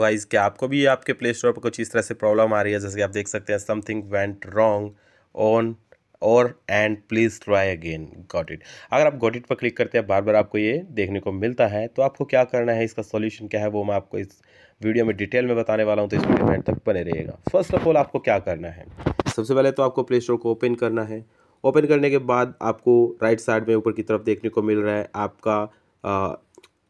wise क्या आपको भी आपके प्ले स्टोर पर कुछ इस तरह से प्रॉब्लम आ रही है जैसे कि आप देख सकते हैं something went wrong on our end please try again got it अगर आप गॉट इट पर क्लिक करते हैं बार बार आपको ये देखने को मिलता है तो आपको क्या करना है इसका सॉल्यूशन क्या है वो मैं आपको इस वीडियो में डिटेल में बताने वाला हूँ तो इस वीडियो में तक बने रहेगा फर्स्ट ऑफ ऑल आपको क्या करना है सबसे पहले तो आपको प्ले स्टोर को ओपन करना है ओपन करने के बाद आपको राइट साइड में ऊपर की तरफ देखने को मिल रहा है आपका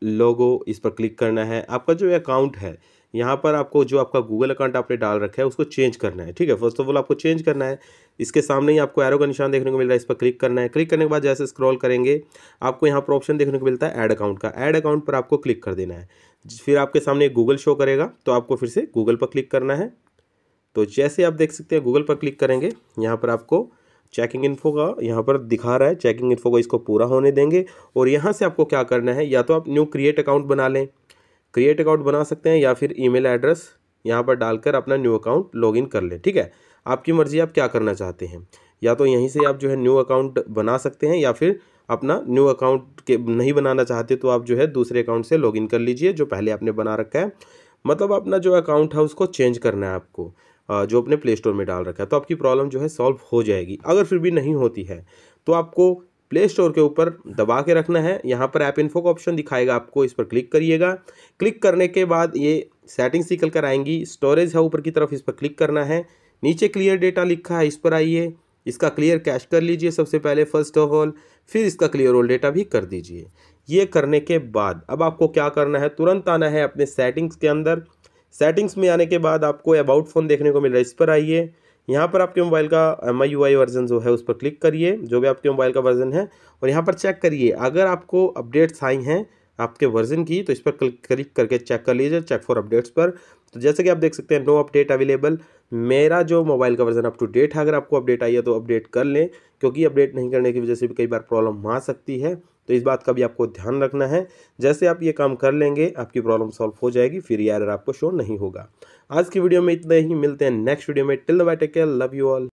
लोगो इस पर क्लिक करना है आपका जो अकाउंट है यहाँ पर आपको जो आपका गूगल अकाउंट आपने डाल रखा है उसको चेंज करना है ठीक है फर्स्ट ऑफ ऑल आपको चेंज करना है इसके सामने ही आपको एरो का निशान देखने को मिल रहा है इस पर क्लिक करना है क्लिक करने के बाद जैसे स्क्रॉल करेंगे आपको यहाँ पर ऑप्शन देखने को मिलता है ऐड अकाउंट का ऐड अकाउंट पर आपको क्लिक कर देना है फिर आपके सामने गूगल शो करेगा तो आपको फिर से गूगल पर क्लिक करना है तो जैसे आप देख सकते हैं गूगल पर क्लिक करेंगे यहाँ पर आपको चेकिंग इन्फो का यहाँ पर दिखा रहा है चेकिंग इन्फो को इसको पूरा होने देंगे और यहाँ से आपको क्या करना है या तो आप न्यू क्रिएट अकाउंट बना लें क्रिएट अकाउंट बना सकते हैं या फिर ईमेल एड्रेस यहाँ पर डालकर अपना न्यू अकाउंट लॉगिन कर लें ठीक है आपकी मर्ज़ी आप क्या करना चाहते हैं या तो यहीं से आप जो है न्यू अकाउंट बना सकते हैं या फिर अपना न्यू अकाउंट के नहीं बनाना चाहते तो आप जो है दूसरे अकाउंट से लॉगिन कर लीजिए जो पहले आपने बना रखा है मतलब अपना जो अकाउंट है उसको चेंज करना है आपको जो अपने प्ले स्टोर में डाल रखा है तो आपकी प्रॉब्लम जो है सॉल्व हो जाएगी अगर फिर भी नहीं होती है तो आपको प्ले स्टोर के ऊपर दबा के रखना है यहाँ पर ऐप इन्फो का ऑप्शन दिखाएगा आपको इस पर क्लिक करिएगा क्लिक करने के बाद ये सेटिंग्स निकल कर आएंगी स्टोरेज है ऊपर की तरफ इस पर क्लिक करना है नीचे क्लियर डेटा लिखा है इस पर आइए इसका क्लियर कैश कर लीजिए सबसे पहले फर्स्ट ऑफ ऑल फिर इसका क्लियर ऑल डेटा भी कर दीजिए ये करने के बाद अब आपको क्या करना है तुरंत आना है अपने सेटिंग्स के अंदर सेटिंग्स में आने के बाद आपको अबाउट फ़ोन देखने को मिल रहा है इस पर आइए यहाँ पर आपके मोबाइल का एम आई वर्जन जो है उस पर क्लिक करिए जो भी आपके मोबाइल का वर्जन है और यहाँ पर चेक करिए अगर आपको अपडेट्स आई हैं आपके वर्जन की तो इस पर क्लिक करके चेक कर लीजिए चेक फॉर अपडेट्स पर तो जैसे कि आप देख सकते हैं नो अपडेट अवेलेबल मेरा जो मोबाइल का वर्जन अप टू डेट है अगर आपको अपडेट आई है तो अपडेट कर लें क्योंकि अपडेट नहीं करने की वजह से भी कई बार प्रॉब्लम आ सकती है तो इस बात का भी आपको ध्यान रखना है जैसे आप ये काम कर लेंगे आपकी प्रॉब्लम सॉल्व हो जाएगी फिर यार आपको शो नहीं होगा आज की वीडियो में इतना ही मिलते हैं नेक्स्ट वीडियो में till the bye take care love you all